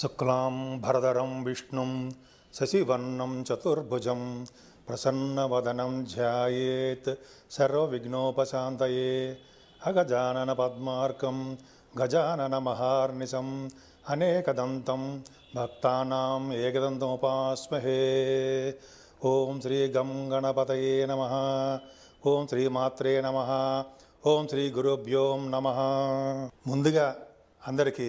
शुक्लां भरदरं विष्णुं शशिवर्णं चतुर्भुजं प्रसन्नवदनं ध्यायेत् सर्वविघ्नोपशान्तये अगजाननपद्मार्कं गजाननमहार्निशम् अनेकदन्तं भक्तानाम् एकदन्तमुपास्महे ॐ गणपतये नमः ॐ श्रीमात्रे नमः ॐ श्रीगुरुभ्यों नमः मुदि अन्दरिकी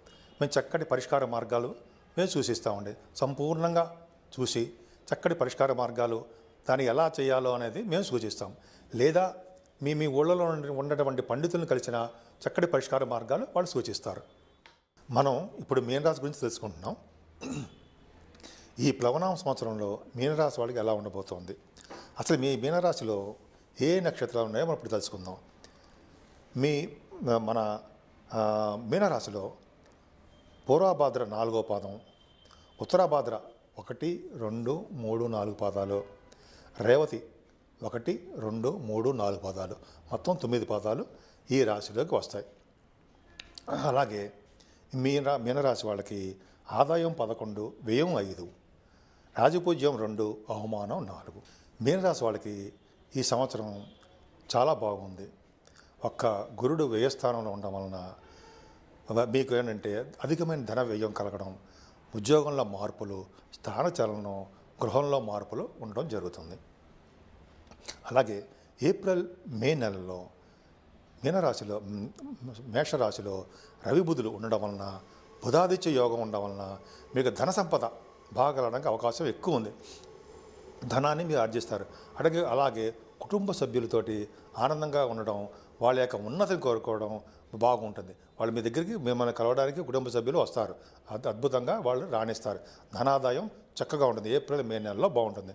మేము చక్కటి పరిష్కార మార్గాలు మేము చూసిస్తూ ఉండే సంపూర్ణంగా చూసి చక్కటి పరిష్కార మార్గాలు దాన్ని ఎలా చేయాలో అనేది మేము సూచిస్తాం లేదా మీ మీ ఊళ్ళలో ఉన్నటువంటి పండితులను కలిసిన చక్కటి పరిష్కార మార్గాలు వాళ్ళు సూచిస్తారు మనం ఇప్పుడు మీనరాశి గురించి తెలుసుకుంటున్నాం ఈ ప్లవనామ సంవత్సరంలో మీనరాశి వాళ్ళకి ఎలా ఉండబోతోంది అసలు మీ మీనరాశిలో ఏ నక్షత్రాలు ఉన్నాయో మనం ఇప్పుడు తెలుసుకుందాం మీ మన మీనరాశిలో పూర్వభాద్ర నాలుగో పాదం ఉత్తరాభాద్ర ఒకటి రెండు మూడు నాలుగు పాదాలు రేవతి ఒకటి రెండు మూడు నాలుగు పాదాలు మొత్తం తొమ్మిది పాదాలు ఈ రాశిలోకి వస్తాయి అలాగే మీన మీనరాశి వాళ్ళకి ఆదాయం పదకొండు వ్యయం ఐదు రాజపూజ్యం రెండు అవమానం నాలుగు మీనరాశి వాళ్ళకి ఈ సంవత్సరం చాలా బాగుంది ఒక్క గురుడు వ్యయస్థానంలో ఉండడం వలన మీకు ఏంటంటే అధికమైన ధన వ్యయం కలగడం ఉద్యోగంలో మార్పులు చలనం గృహంలో మార్పులు ఉండడం జరుగుతుంది అలాగే ఏప్రిల్ మే నెలలో మీనరాశిలో మేషరాశిలో రవిబుధులు ఉండడం వలన బుధాదిత్య యోగం ఉండడం వలన మీకు ధన సంపద బాగా రావడానికి అవకాశం ఎక్కువ ఉంది ధనాన్ని మీరు ఆర్జిస్తారు అలాగే అలాగే కుటుంబ సభ్యులతోటి ఆనందంగా ఉండడం వాళ్ళ యొక్క ఉన్నతిని కోరుకోవడం బాగుంటుంది వాళ్ళు మీ దగ్గరికి మిమ్మల్ని కలవడానికి కుటుంబ సభ్యులు వస్తారు అద్భుతంగా వాళ్ళు రాణిస్తారు ధనాదాయం చక్కగా ఉంటుంది ఏప్రిల్ మే నెలలో బాగుంటుంది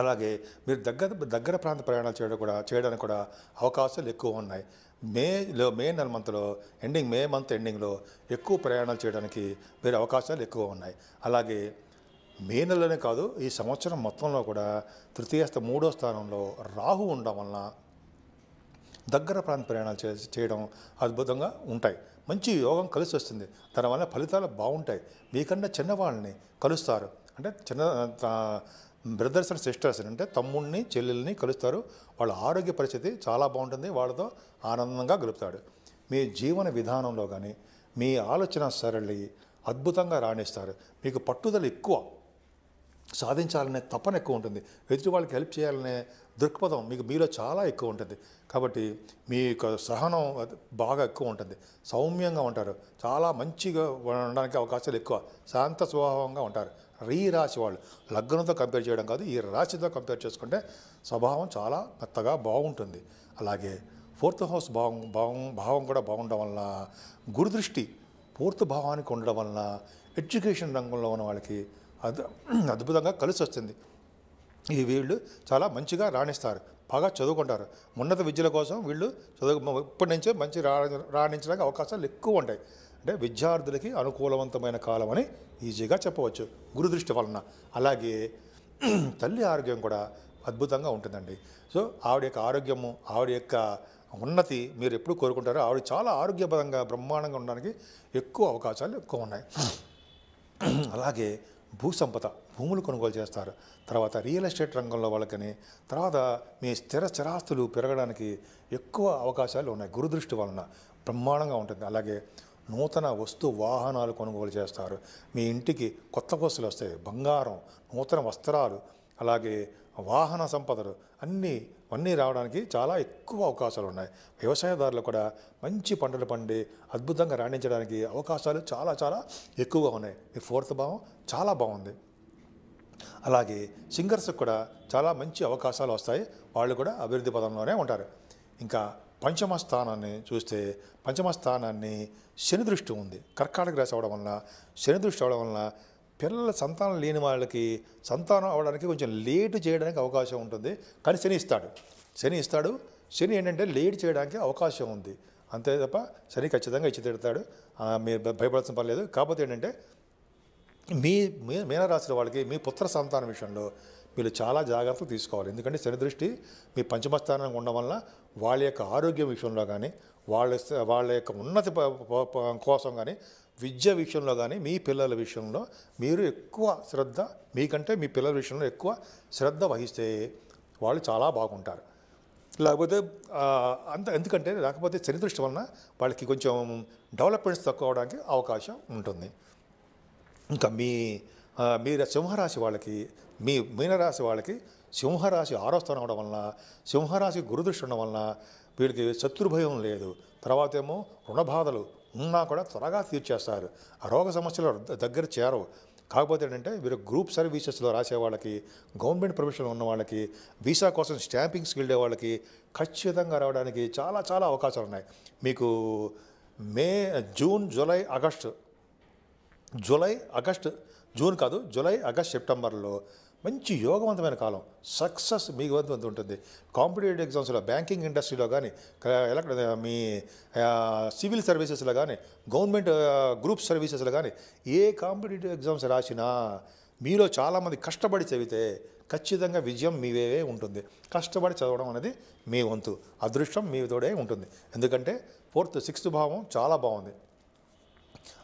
అలాగే మీరు దగ్గర దగ్గర ప్రాంత ప్రయాణాలు చేయడం కూడా చేయడానికి కూడా అవకాశాలు ఎక్కువ ఉన్నాయి మేలో మే నెల మంత్లో ఎండింగ్ మే మంత్ ఎండింగ్లో ఎక్కువ ప్రయాణాలు చేయడానికి మీరు అవకాశాలు ఎక్కువ ఉన్నాయి అలాగే మే నెలలోనే కాదు ఈ సంవత్సరం మొత్తంలో కూడా తృతీయ మూడో స్థానంలో రాహు ఉండడం వలన దగ్గర ప్రాంత ప్రయాణాలు చేయడం అద్భుతంగా ఉంటాయి మంచి యోగం కలిసి వస్తుంది దానివల్ల ఫలితాలు బాగుంటాయి మీకన్నా చిన్నవాళ్ళని కలుస్తారు అంటే చిన్న బ్రదర్స్ అండ్ సిస్టర్స్ అంటే తమ్ముడిని చెల్లెల్ని కలుస్తారు వాళ్ళ ఆరోగ్య పరిస్థితి చాలా బాగుంటుంది వాళ్ళతో ఆనందంగా గెలుపుతాడు మీ జీవన విధానంలో కానీ మీ ఆలోచన సరళి అద్భుతంగా రాణిస్తారు మీకు పట్టుదల ఎక్కువ సాధించాలనే తపన ఎక్కువ ఉంటుంది ఎదుటి వాళ్ళకి హెల్ప్ చేయాలనే దృక్పథం మీకు మీలో చాలా ఎక్కువ ఉంటుంది కాబట్టి మీ యొక్క సహనం బాగా ఎక్కువ ఉంటుంది సౌమ్యంగా ఉంటారు చాలా మంచిగా ఉండడానికి అవకాశాలు ఎక్కువ శాంత స్వభావంగా ఉంటారు ఈ రాశి వాళ్ళు లగ్నంతో కంపేర్ చేయడం కాదు ఈ రాశితో కంపేర్ చేసుకుంటే స్వభావం చాలా మెత్తగా బాగుంటుంది అలాగే ఫోర్త్ హౌస్ భావం భావం భావం కూడా బాగుండడం వలన గురుదృష్టి పూర్తి భావానికి ఉండడం వలన ఎడ్యుకేషన్ రంగంలో ఉన్న వాళ్ళకి అద్భుతంగా కలిసి వస్తుంది ఈ వీళ్ళు చాలా మంచిగా రాణిస్తారు బాగా చదువుకుంటారు ఉన్నత విద్యల కోసం వీళ్ళు చదువు ఇప్పటి నుంచే మంచి రాణించడానికి అవకాశాలు ఎక్కువ ఉంటాయి అంటే విద్యార్థులకి అనుకూలవంతమైన కాలం అని ఈజీగా చెప్పవచ్చు గురుదృష్టి వలన అలాగే తల్లి ఆరోగ్యం కూడా అద్భుతంగా ఉంటుందండి సో ఆవిడ యొక్క ఆరోగ్యము ఆవిడ యొక్క ఉన్నతి మీరు ఎప్పుడు కోరుకుంటారో ఆవిడ చాలా ఆరోగ్యపరంగా బ్రహ్మాండంగా ఉండడానికి ఎక్కువ అవకాశాలు ఎక్కువ ఉన్నాయి అలాగే భూ సంపద భూములు కొనుగోలు చేస్తారు తర్వాత రియల్ ఎస్టేట్ రంగంలో వాళ్ళకని తర్వాత మీ స్థిర స్థిరాస్తులు పెరగడానికి ఎక్కువ అవకాశాలు ఉన్నాయి గురుదృష్టి వలన బ్రహ్మాండంగా ఉంటుంది అలాగే నూతన వస్తు వాహనాలు కొనుగోలు చేస్తారు మీ ఇంటికి కొత్త బస్సులు వస్తాయి బంగారం నూతన వస్త్రాలు అలాగే వాహన సంపదలు అన్నీ అన్నీ రావడానికి చాలా ఎక్కువ అవకాశాలు ఉన్నాయి వ్యవసాయదారులు కూడా మంచి పంటలు పండి అద్భుతంగా రాణించడానికి అవకాశాలు చాలా చాలా ఎక్కువగా ఉన్నాయి ఈ ఫోర్త్ భావం చాలా బాగుంది అలాగే సింగర్స్కి కూడా చాలా మంచి అవకాశాలు వస్తాయి వాళ్ళు కూడా అభివృద్ధి పదంలోనే ఉంటారు ఇంకా పంచమ స్థానాన్ని చూస్తే పంచమ స్థానాన్ని శని దృష్టి ఉంది కర్కాటక రాశి అవడం వలన శని దృష్టి అవడం వలన పిల్లల సంతానం లేని వాళ్ళకి సంతానం అవడానికి కొంచెం లేటు చేయడానికి అవకాశం ఉంటుంది కానీ శని ఇస్తాడు శని ఇస్తాడు శని ఏంటంటే లేట్ చేయడానికి అవకాశం ఉంది అంతే తప్ప శని ఖచ్చితంగా ఇచ్చి తిడతాడు మీరు భయపడాల్సిన పర్లేదు కాకపోతే ఏంటంటే మీ మీనరాశుల వాళ్ళకి మీ పుత్ర సంతానం విషయంలో మీరు చాలా జాగ్రత్తలు తీసుకోవాలి ఎందుకంటే శని దృష్టి మీ పంచమస్థానం ఉండడం వల్ల వాళ్ళ యొక్క ఆరోగ్యం విషయంలో కానీ వాళ్ళ వాళ్ళ యొక్క ఉన్నతి కోసం కానీ విద్య విషయంలో కానీ మీ పిల్లల విషయంలో మీరు ఎక్కువ శ్రద్ధ మీకంటే మీ పిల్లల విషయంలో ఎక్కువ శ్రద్ధ వహిస్తే వాళ్ళు చాలా బాగుంటారు లేకపోతే అంత ఎందుకంటే లేకపోతే చరిదృష్టి వలన వాళ్ళకి కొంచెం డెవలప్మెంట్స్ తక్కువ అవడానికి అవకాశం ఉంటుంది ఇంకా మీ మీ సింహరాశి వాళ్ళకి మీ మీనరాశి వాళ్ళకి సింహరాశి ఆరోస్థానం అవడం వలన సింహరాశి గురుదృష్టి ఉండడం వలన వీడికి శత్రుభయం లేదు తర్వాత ఏమో రుణబాధలు ఉన్నా కూడా త్వరగా తీర్చేస్తారు రోగ సమస్యలు దగ్గర చేరవు కాకపోతే ఏంటంటే వీరు గ్రూప్ సర్వీసెస్లో రాసే వాళ్ళకి గవర్నమెంట్ ప్రొఫెషన్ ఉన్న వాళ్ళకి వీసా కోసం స్టాంపింగ్స్ వెళ్ళే వాళ్ళకి ఖచ్చితంగా రావడానికి చాలా చాలా అవకాశాలు ఉన్నాయి మీకు May June July August July August June కాదు జూలై ఆగస్ట్ సెప్టెంబర్లో మంచి యోగవంతమైన కాలం సక్సెస్ మీకు వద్ద ఉంటుంది కాంపిటేటివ్ ఎగ్జామ్స్లో బ్యాంకింగ్ ఇండస్ట్రీలో కానీ ఎలా మీ సివిల్ సర్వీసెస్లో కానీ గవర్నమెంట్ గ్రూప్ సర్వీసెస్లో కానీ ఏ కాంపిటేటివ్ ఎగ్జామ్స్ రాసినా మీలో చాలామంది కష్టపడి చదివితే ఖచ్చితంగా విజయం మీవే ఉంటుంది కష్టపడి చదవడం అనేది మీ వంతు అదృష్టం మీతోడే ఉంటుంది ఎందుకంటే ఫోర్త్ సిక్స్త్ భావం చాలా బాగుంది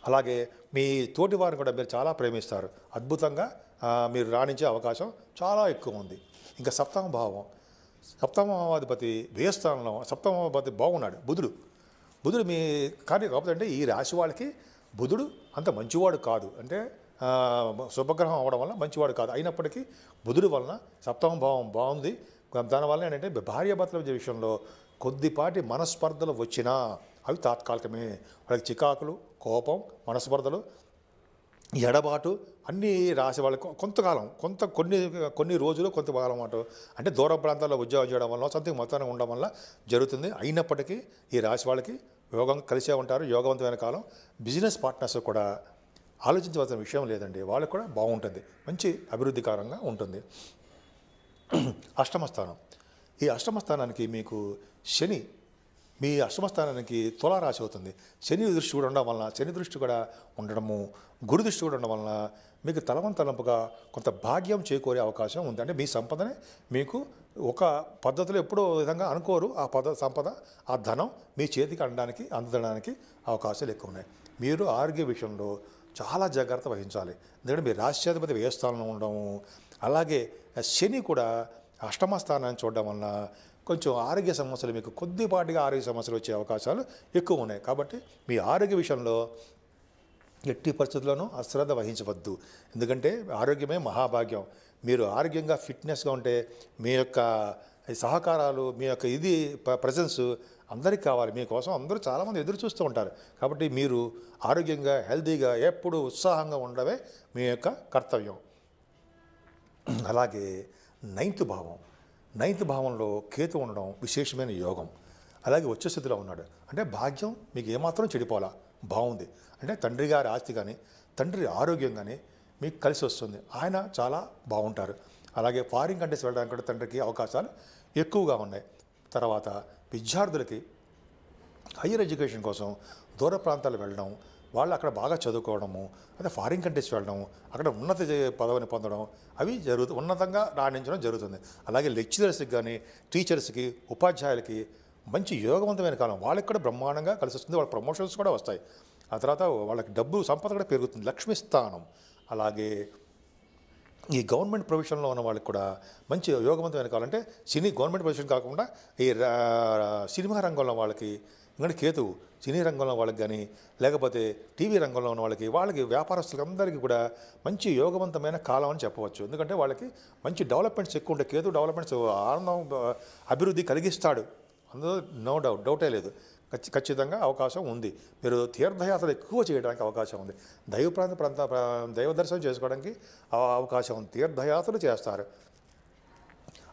అలాగే మీ తోటి వారిని కూడా మీరు చాలా ప్రేమిస్తారు అద్భుతంగా మీరు రాణించే అవకాశం చాలా ఎక్కువ ఉంది ఇంకా సప్తమ భావం వేయస్థానంలో వ్యయస్థానంలో సప్తమాధిపతి బాగున్నాడు బుధుడు బుధుడు మీ కానీ కాకపోతే అంటే ఈ రాశి వాళ్ళకి బుధుడు అంత మంచివాడు కాదు అంటే శుభగ్రహం అవడం వల్ల మంచివాడు కాదు అయినప్పటికీ బుధుడు వలన సప్తమ భావం బాగుంది దానివల్ల ఏంటంటే భార్యాభర్తల విషయంలో కొద్దిపాటి మనస్పర్ధలు వచ్చినా అవి తాత్కాలికమే వాళ్ళకి చికాకులు కోపం మనస్పర్ధలు ఎడబాటు అన్ని రాసి వాళ్ళు కొంతకాలం కొంత కొన్ని కొన్ని రోజులు కొంతకాలం అటు అంటే దూర ప్రాంతాల్లో ఉద్యోగం చేయడం వల్ల సంథింగ్ మొత్తాన్ని ఉండడం వల్ల జరుగుతుంది అయినప్పటికీ ఈ రాశి వాళ్ళకి యోగం కలిసే ఉంటారు యోగవంతమైన కాలం బిజినెస్ పార్ట్నర్స్ కూడా ఆలోచించవలసిన విషయం లేదండి వాళ్ళకి కూడా బాగుంటుంది మంచి అభివృద్ధికరంగా ఉంటుంది అష్టమస్థానం ఈ అష్టమస్థానానికి మీకు శని మీ అష్టమస్థానానికి తులారాశి అవుతుంది శని దృష్టి కూడా ఉండడం వలన శని దృష్టి కూడా ఉండడము గురు దృష్టి కూడా ఉండడం వలన మీకు తలవంతలంపుగా కొంత భాగ్యం చేకూరే అవకాశం ఉంది అంటే మీ సంపదనే మీకు ఒక పద్ధతిలో ఎప్పుడో విధంగా అనుకోరు ఆ పద సంపద ఆ ధనం మీ చేతికి అనడానికి అందడానికి అవకాశాలు ఎక్కువ ఉన్నాయి మీరు ఆరోగ్య విషయంలో చాలా జాగ్రత్త వహించాలి ఎందుకంటే మీ రాష్ట్రాధిపతి వ్యయస్థానంలో ఉండడం అలాగే శని కూడా అష్టమ స్థానాన్ని చూడడం వలన కొంచెం ఆరోగ్య సమస్యలు మీకు కొద్దిపాటిగా ఆరోగ్య సమస్యలు వచ్చే అవకాశాలు ఎక్కువ ఉన్నాయి కాబట్టి మీ ఆరోగ్య విషయంలో ఎట్టి పరిస్థితుల్లోనూ అశ్రద్ధ వహించవద్దు ఎందుకంటే ఆరోగ్యమే మహాభాగ్యం మీరు ఆరోగ్యంగా ఫిట్నెస్గా ఉంటే మీ యొక్క సహకారాలు మీ యొక్క ఇది ప్రజెన్స్ అందరికీ కావాలి మీకోసం అందరూ చాలామంది ఎదురు చూస్తూ ఉంటారు కాబట్టి మీరు ఆరోగ్యంగా హెల్తీగా ఎప్పుడు ఉత్సాహంగా ఉండవే మీ యొక్క కర్తవ్యం అలాగే నైన్త్ భావం నైన్త్ భావంలో కేతు ఉండడం విశేషమైన యోగం అలాగే వచ్చే స్థితిలో ఉన్నాడు అంటే భాగ్యం మీకు ఏమాత్రం చెడిపోవాలా బాగుంది అంటే తండ్రి గారి ఆస్తి కానీ తండ్రి ఆరోగ్యం కానీ మీకు కలిసి వస్తుంది ఆయన చాలా బాగుంటారు అలాగే ఫారిన్ కంట్రీస్ వెళ్ళడానికి కూడా తండ్రికి అవకాశాలు ఎక్కువగా ఉన్నాయి తర్వాత విద్యార్థులకి హయ్యర్ ఎడ్యుకేషన్ కోసం దూర ప్రాంతాలు వెళ్ళడం వాళ్ళు అక్కడ బాగా చదువుకోవడము అదే ఫారిన్ కంట్రీస్ వెళ్ళడము అక్కడ ఉన్నత పదవిని పొందడం అవి జరుగుతు ఉన్నతంగా రాణించడం జరుగుతుంది అలాగే లెక్చరర్స్కి కానీ టీచర్స్కి ఉపాధ్యాయులకి మంచి యోగవంతమైన కాలం వాళ్ళకి కూడా బ్రహ్మాండంగా కలిసి వస్తుంది వాళ్ళ ప్రమోషన్స్ కూడా వస్తాయి ఆ తర్వాత వాళ్ళకి డబ్బు సంపద కూడా పెరుగుతుంది లక్ష్మి స్థానం అలాగే ఈ గవర్నమెంట్ ప్రొవిషన్లో ఉన్న వాళ్ళకి కూడా మంచి యోగవంతమైన కావాలంటే సినీ గవర్నమెంట్ ప్రొవిషన్ కాకుండా ఈ సినిమా రంగంలో వాళ్ళకి ఎందుకంటే కేతు సినీ రంగంలో వాళ్ళకి కానీ లేకపోతే టీవీ రంగంలో ఉన్న వాళ్ళకి వాళ్ళకి వ్యాపారస్తులందరికీ కూడా మంచి యోగవంతమైన కాలం అని చెప్పవచ్చు ఎందుకంటే వాళ్ళకి మంచి డెవలప్మెంట్స్ ఎక్కువ ఉంటాయి కేతు డెవలప్మెంట్స్ ఆనందం అభివృద్ధి కలిగిస్తాడు అందులో నో డౌట్ డౌటే లేదు ఖచ్చితంగా అవకాశం ఉంది మీరు తీర్థయాత్రలు ఎక్కువ చేయడానికి అవకాశం ఉంది దైవ ప్రాంత ప్రాంత దైవ దర్శనం చేసుకోవడానికి అవకాశం ఉంది తీర్థయాత్రలు చేస్తారు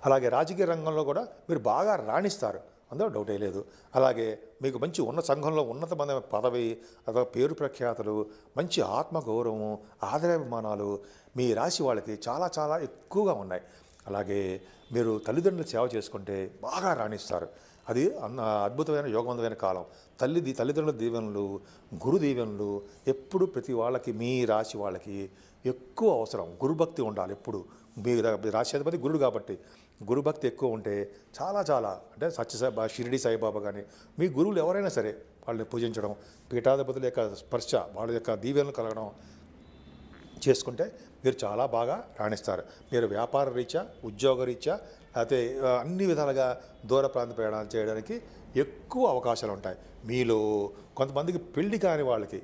అలాగే రాజకీయ రంగంలో కూడా మీరు బాగా రాణిస్తారు అందులో డౌటే లేదు అలాగే మీకు మంచి ఉన్న సంఘంలో ఉన్నతమైన పదవి అథవా పేరు ప్రఖ్యాతలు మంచి ఆత్మగౌరవం ఆదరాభిమానాలు మీ రాశి వాళ్ళకి చాలా చాలా ఎక్కువగా ఉన్నాయి అలాగే మీరు తల్లిదండ్రులు సేవ చేసుకుంటే బాగా రాణిస్తారు అది అన్న అద్భుతమైన యోగవంతమైన కాలం తల్లి తల్లిదండ్రుల దీవెనలు గురు దీవెనలు ఎప్పుడు ప్రతి వాళ్ళకి మీ రాశి వాళ్ళకి ఎక్కువ అవసరం గురుభక్తి ఉండాలి ఎప్పుడు మీ రాశి అధిపతి గురుడు కాబట్టి గురుభక్తి ఎక్కువ ఉంటే చాలా చాలా అంటే సత్యసాయిబా షిరిడి సాయిబాబా కానీ మీ గురువులు ఎవరైనా సరే వాళ్ళని పూజించడం పీఠాధిపతుల యొక్క స్పర్శ వాళ్ళ యొక్క దీవెనలు కలగడం చేసుకుంటే మీరు చాలా బాగా రాణిస్తారు మీరు వ్యాపార రీత్యా ఉద్యోగ రీత్యా అయితే అన్ని విధాలుగా దూర ప్రాంత ప్రయాణాలు చేయడానికి ఎక్కువ అవకాశాలు ఉంటాయి మీలో కొంతమందికి పెళ్లి కాని వాళ్ళకి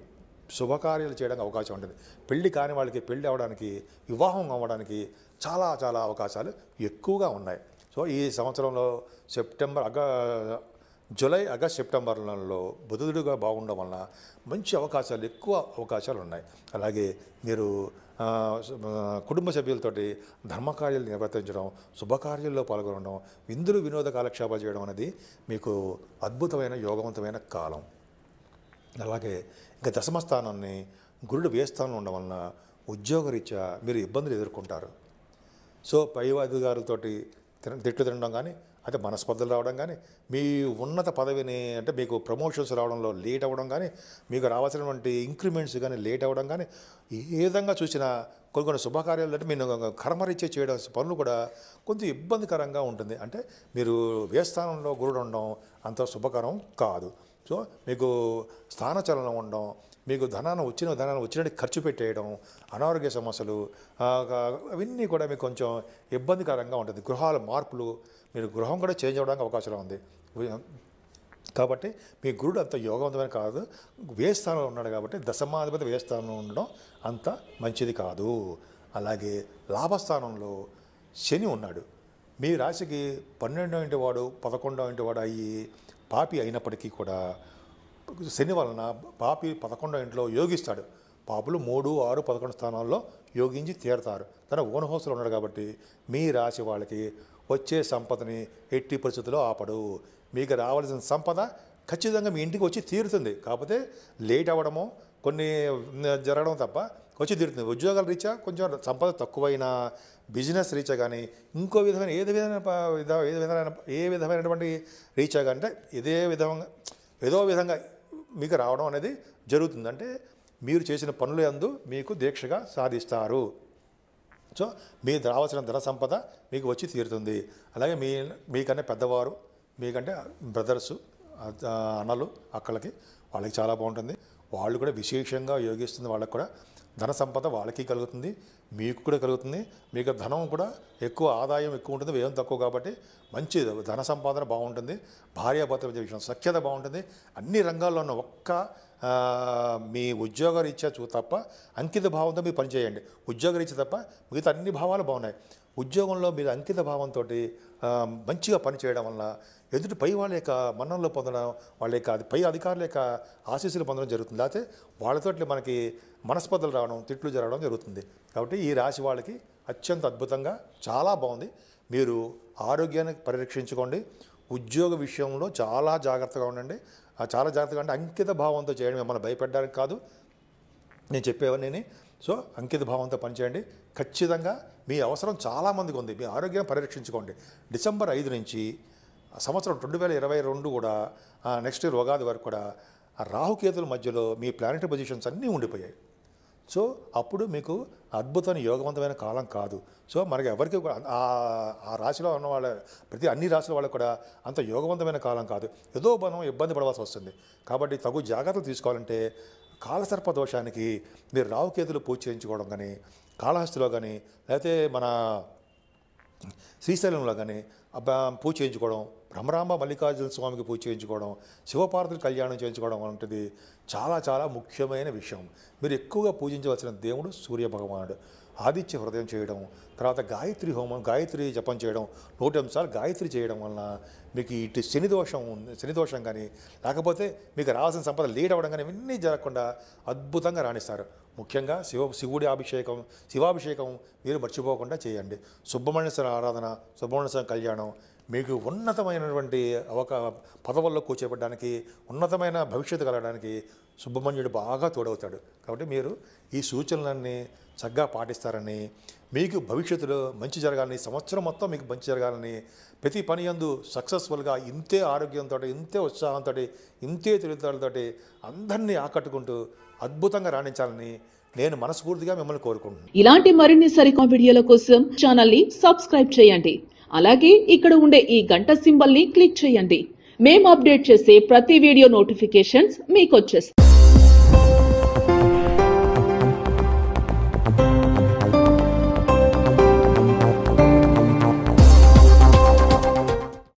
శుభకార్యాలు చేయడానికి అవకాశం ఉంటుంది పెళ్లి కాని వాళ్ళకి పెళ్లి అవ్వడానికి వివాహం అవ్వడానికి చాలా చాలా అవకాశాలు ఎక్కువగా ఉన్నాయి సో ఈ సంవత్సరంలో సెప్టెంబర్ అగ జూలై ఆగస్ట్ సెప్టెంబర్లలో బుధుడుగా బాగుండడం వలన మంచి అవకాశాలు ఎక్కువ అవకాశాలు ఉన్నాయి అలాగే మీరు కుటుంబ సభ్యులతోటి ధర్మకార్యాలు నిర్వర్తించడం శుభకార్యాల్లో పాల్గొనడం విందులు వినోద కాలక్షేపాలు చేయడం అనేది మీకు అద్భుతమైన యోగవంతమైన కాలం అలాగే ఇంకా దశమ స్థానాన్ని గురుడు వ్యయస్థానంలో ఉండడం వలన ఉద్యోగరీత్యా మీరు ఇబ్బందులు ఎదుర్కొంటారు సో పై అధికారులతోటి తిట్లు తినడం కానీ అయితే మనస్పర్ధలు రావడం కానీ మీ ఉన్నత పదవిని అంటే మీకు ప్రమోషన్స్ రావడంలో లేట్ అవ్వడం కానీ మీకు రావాల్సినటువంటి ఇంక్రిమెంట్స్ కానీ లేట్ అవ్వడం కానీ ఏ విధంగా చూసినా కొన్ని కొన్ని శుభకార్యాలు అంటే మీరు కర్మరీత్యా చేయడం పనులు కూడా కొంచెం ఇబ్బందికరంగా ఉంటుంది అంటే మీరు స్థానంలో గురుడు ఉండడం అంత శుభకరం కాదు సో మీకు స్థానచలనం ఉండడం మీకు ధనాన్ని వచ్చిన ధనాన్ని వచ్చినట్టు ఖర్చు పెట్టేయడం అనారోగ్య సమస్యలు అవన్నీ కూడా మీకు కొంచెం ఇబ్బందికరంగా ఉంటుంది గృహాల మార్పులు మీరు గృహం కూడా చేంజ్ అవ్వడానికి అవకాశం ఉంది కాబట్టి మీ గురుడు అంత యోగవంతమైన కాదు వేస్థానంలో ఉన్నాడు కాబట్టి దశమాధిపతి వేస్థానంలో ఉండడం అంత మంచిది కాదు అలాగే లాభస్థానంలో శని ఉన్నాడు మీ రాశికి పన్నెండో ఇంటి వాడు పదకొండో ఇంటి వాడు అయ్యి పాపి అయినప్పటికీ కూడా శని వలన పాపి పదకొండో ఇంట్లో యోగిస్తాడు పాపులు మూడు ఆరు పదకొండు స్థానాల్లో యోగించి తీరతారు తన ఓన్ హౌస్లో ఉన్నాడు కాబట్టి మీ రాశి వాళ్ళకి వచ్చే సంపదని ఎట్టి పరిస్థితుల్లో ఆపడు మీకు రావాల్సిన సంపద ఖచ్చితంగా మీ ఇంటికి వచ్చి తీరుతుంది కాకపోతే లేట్ అవ్వడమో కొన్ని జరగడం తప్ప వచ్చి తీరుతుంది ఉద్యోగాల రీత్యా కొంచెం సంపద తక్కువైనా బిజినెస్ రీచా కానీ ఇంకో విధమైన ఏది విధమైన ఏ విధమైన ఏ విధమైనటువంటి రీచా కానీ అంటే ఇదే విధంగా ఏదో విధంగా మీకు రావడం అనేది జరుగుతుంది అంటే మీరు చేసిన పనులు అందు మీకు దీక్షగా సాధిస్తారు సో మీ రావాల్సిన ధన సంపద మీకు వచ్చి తీరుతుంది అలాగే మీ మీకంటే పెద్దవారు మీకంటే బ్రదర్స్ అన్నలు అక్కలకి వాళ్ళకి చాలా బాగుంటుంది వాళ్ళు కూడా విశేషంగా యోగిస్తుంది వాళ్ళకి కూడా ధన సంపద వాళ్ళకి కలుగుతుంది మీకు కూడా కలుగుతుంది మీకు ధనం కూడా ఎక్కువ ఆదాయం ఎక్కువ ఉంటుంది వ్యయం తక్కువ కాబట్టి మంచి ధన సంపాదన బాగుంటుంది భార్యాభర్త మధ్య విషయం సఖ్యత బాగుంటుంది అన్ని రంగాల్లోనూ ఒక్క మీ రీత్యా చూ తప్ప అంకిత భావంతో మీరు పనిచేయండి రీత్యా తప్ప మిగతా అన్ని భావాలు బాగున్నాయి ఉద్యోగంలో మీరు అంకిత భావంతో మంచిగా పనిచేయడం వల్ల ఎదుటి పై వాళ్ళ యొక్క మన్నంలో పొందడం వాళ్ళ యొక్క పై అధికారుల యొక్క ఆశీస్సులు పొందడం జరుగుతుంది లేకపోతే వాళ్ళతో మనకి మనస్పర్ధలు రావడం తిట్లు జరగడం జరుగుతుంది కాబట్టి ఈ రాశి వాళ్ళకి అత్యంత అద్భుతంగా చాలా బాగుంది మీరు ఆరోగ్యాన్ని పరిరక్షించుకోండి ఉద్యోగ విషయంలో చాలా జాగ్రత్తగా ఉండండి చాలా జాగ్రత్తగా అంటే అంకిత భావంతో చేయడం మిమ్మల్ని భయపెట్టడానికి కాదు నేను చెప్పేవన్నీ సో అంకిత భావంతో పనిచేయండి ఖచ్చితంగా మీ అవసరం చాలామందికి ఉంది మీ ఆరోగ్యం పరిరక్షించుకోండి డిసెంబర్ ఐదు నుంచి సంవత్సరం రెండు వేల ఇరవై రెండు కూడా నెక్స్ట్ ఇయర్ ఉగాది వరకు కూడా రాహుకేతుల మధ్యలో మీ ప్లానెటరీ పొజిషన్స్ అన్నీ ఉండిపోయాయి సో అప్పుడు మీకు అద్భుతమైన యోగవంతమైన కాలం కాదు సో మనకి ఎవరికి కూడా ఆ రాశిలో ఉన్న వాళ్ళ ప్రతి అన్ని రాశుల వాళ్ళకి కూడా అంత యోగవంతమైన కాలం కాదు ఏదో మనం ఇబ్బంది పడవలసి వస్తుంది కాబట్టి తగు జాగ్రత్తలు తీసుకోవాలంటే కాలసర్ప దోషానికి మీరు రావుకేతులు పూజ చేయించుకోవడం కానీ కాళహస్తిలో కానీ లేకపోతే మన శ్రీశైలంలో కానీ పూజ చేయించుకోవడం భ్రమరాంబ మల్లికార్జున స్వామికి పూజ చేయించుకోవడం శివపార్వతులు కళ్యాణం చేయించుకోవడం వంటిది చాలా చాలా ముఖ్యమైన విషయం మీరు ఎక్కువగా పూజించవలసిన దేవుడు సూర్య భగవానుడు ఆదిత్య హృదయం చేయడం తర్వాత గాయత్రి హోమం గాయత్రి జపం చేయడం నూట అంశాలు గాయత్రి చేయడం వలన మీకు ఇటు శని దోషం శని దోషం కానీ లేకపోతే మీకు రావాల్సిన సంపద లీడ్ అవ్వడం కానీ ఇవన్నీ జరగకుండా అద్భుతంగా రాణిస్తారు ముఖ్యంగా శివ శివుడి అభిషేకం శివాభిషేకం మీరు మర్చిపోకుండా చేయండి సుబ్రహ్మణ్యేశ్వర ఆరాధన సుబ్రహ్మణ్యేశ్వర కళ్యాణం మీకు ఉన్నతమైనటువంటి ఒక పదవుల్లో కూర్చోబెట్టడానికి ఉన్నతమైన భవిష్యత్తు కలగడానికి సుబ్రహ్మణ్యుడు బాగా తోడవుతాడు కాబట్టి మీరు ఈ సూచనలన్నీ చక్కగా పాటిస్తారని మీకు భవిష్యత్తులో మంచి జరగాలని సంవత్సరం మొత్తం మీకు మంచి జరగాలని ప్రతి పని యందు సక్సెస్ఫుల్గా ఇంతే ఆరోగ్యంతో ఇంతే ఉత్సాహంతో ఇంతే తెలివితేటలతో అందరినీ ఆకట్టుకుంటూ అద్భుతంగా రాణించాలని నేను మనస్ఫూర్తిగా మిమ్మల్ని కోరుకుంటున్నాను ఇలాంటి మరిన్ని సరికా వీడియోల కోసం ఛానల్ ని సబ్స్క్రైబ్ చేయండి అలాగే ఇక్కడ ఉండే ఈ గంట సింబల్ ని క్లిక్ చేయండి మేము అప్డేట్ చేసే ప్రతి వీడియో నోటిఫికేషన్స్ మీకు వచ్చేస్తాయి